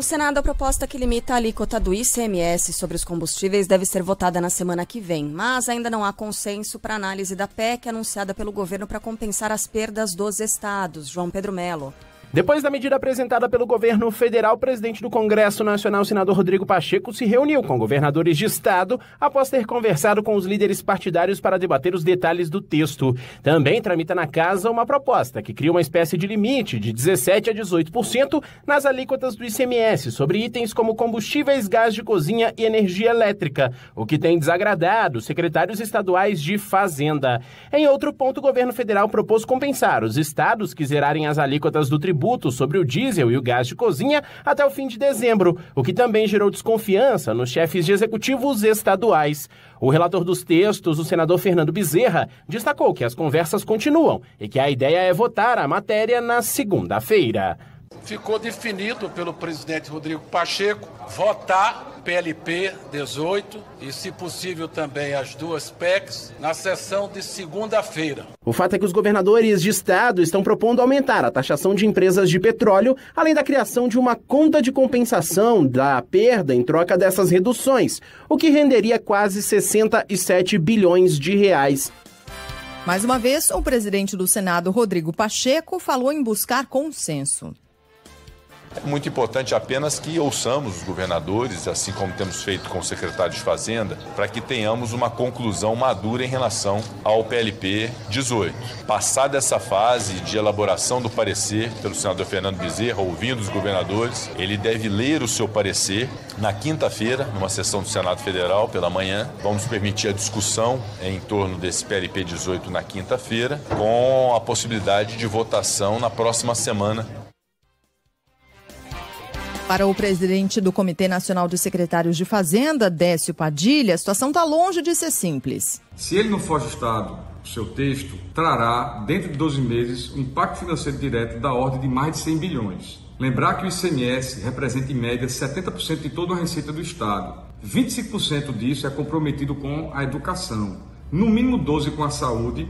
No Senado, a proposta que limita a alíquota do ICMS sobre os combustíveis deve ser votada na semana que vem, mas ainda não há consenso para análise da PEC anunciada pelo governo para compensar as perdas dos estados. João Pedro Melo. Depois da medida apresentada pelo governo federal, o presidente do Congresso Nacional, senador Rodrigo Pacheco, se reuniu com governadores de estado após ter conversado com os líderes partidários para debater os detalhes do texto. Também tramita na casa uma proposta que cria uma espécie de limite de 17 a 18% nas alíquotas do ICMS sobre itens como combustíveis, gás de cozinha e energia elétrica, o que tem desagradado secretários estaduais de Fazenda. Em outro ponto, o governo federal propôs compensar os estados que zerarem as alíquotas do tributo sobre o diesel e o gás de cozinha até o fim de dezembro, o que também gerou desconfiança nos chefes de executivos estaduais. O relator dos textos, o senador Fernando Bezerra, destacou que as conversas continuam e que a ideia é votar a matéria na segunda-feira ficou definido pelo presidente Rodrigo Pacheco votar PLP 18 e, se possível, também as duas PECs na sessão de segunda-feira. O fato é que os governadores de estado estão propondo aumentar a taxação de empresas de petróleo, além da criação de uma conta de compensação da perda em troca dessas reduções, o que renderia quase 67 bilhões de reais mais uma vez, o presidente do Senado, Rodrigo Pacheco, falou em buscar consenso. É muito importante apenas que ouçamos os governadores, assim como temos feito com o secretário de Fazenda, para que tenhamos uma conclusão madura em relação ao PLP 18. Passada essa fase de elaboração do parecer pelo senador Fernando Bezerra, ouvindo os governadores, ele deve ler o seu parecer na quinta-feira, numa sessão do Senado Federal, pela manhã. Vamos permitir a discussão em torno desse PLP 18 na quinta-feira, com a possibilidade de votação na próxima semana para o presidente do Comitê Nacional dos Secretários de Fazenda, Décio Padilha, a situação está longe de ser simples. Se ele não for ajustado, o seu texto trará, dentro de 12 meses, um impacto financeiro direto da ordem de mais de 100 bilhões. Lembrar que o ICMS representa em média 70% de toda a receita do Estado. 25% disso é comprometido com a educação, no mínimo 12% com a saúde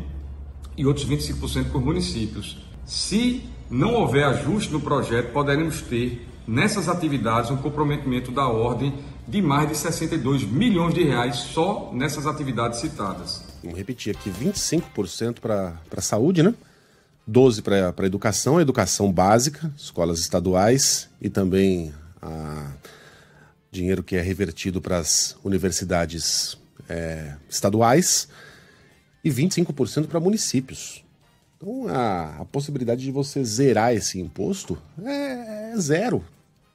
e outros 25% com os municípios. Se não houver ajuste no projeto, poderemos ter nessas atividades um comprometimento da ordem de mais de 62 milhões de reais só nessas atividades citadas. Vamos repetir aqui, 25% para a saúde, né? 12 para a educação, educação básica, escolas estaduais e também a dinheiro que é revertido para as universidades é, estaduais e 25% para municípios. Então a, a possibilidade de você zerar esse imposto é, é zero.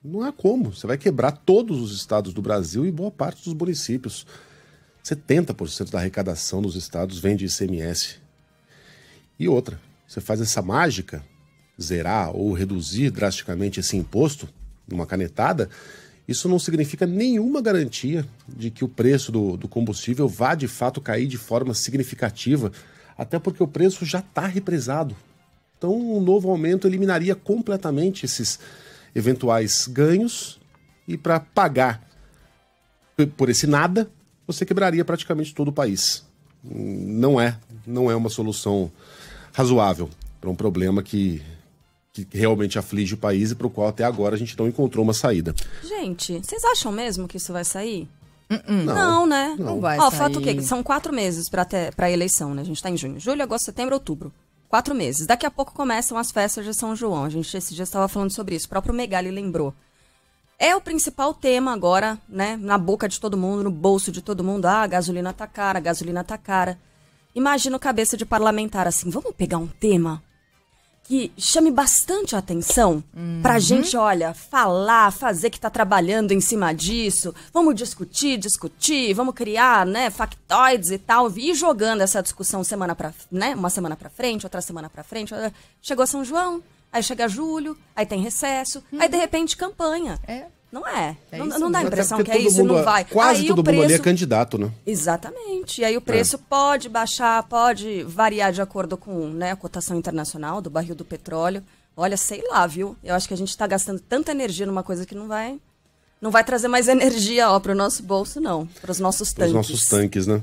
Não há como. Você vai quebrar todos os estados do Brasil e boa parte dos municípios. 70% da arrecadação dos estados vem de ICMS. E outra, você faz essa mágica, zerar ou reduzir drasticamente esse imposto, numa canetada, isso não significa nenhuma garantia de que o preço do, do combustível vá de fato cair de forma significativa, até porque o preço já está represado. Então, um novo aumento eliminaria completamente esses eventuais ganhos e para pagar por esse nada, você quebraria praticamente todo o país. Não é, não é uma solução razoável para um problema que que realmente aflige o país e para o qual até agora a gente não encontrou uma saída. Gente, vocês acham mesmo que isso vai sair? Uh -uh. Não, não, né? Não vai. oh, sair. falta o quê? São quatro meses para a eleição, né? A gente está em junho, julho, agosto, setembro, outubro. Quatro meses. Daqui a pouco começam as festas de São João. A gente esse dia estava falando sobre isso. O próprio Megali lembrou. É o principal tema agora, né? Na boca de todo mundo, no bolso de todo mundo. Ah, a gasolina tá cara, a gasolina tá cara. Imagina o cabeça de parlamentar assim, vamos pegar um tema que chame bastante atenção uhum. pra gente, olha, falar, fazer que tá trabalhando em cima disso. Vamos discutir, discutir, vamos criar, né, factoides e tal, e jogando essa discussão semana para, né, uma semana para frente, outra semana para frente. Chegou São João, aí chega julho, aí tem recesso, uhum. aí de uhum. repente campanha. É. Não é. é não, não, dá a impressão que é isso, mundo, não vai. É, quase aí todo é preço... mundo ali é candidato, né? Exatamente. E aí o preço é. pode baixar, pode variar de acordo com né, a cotação internacional do barril do petróleo. Olha, sei lá, viu? Eu acho que a gente está gastando tanta energia numa coisa que não vai não vai trazer mais energia para o nosso bolso, não. Para os nossos tanques. Para os nossos tanques, né?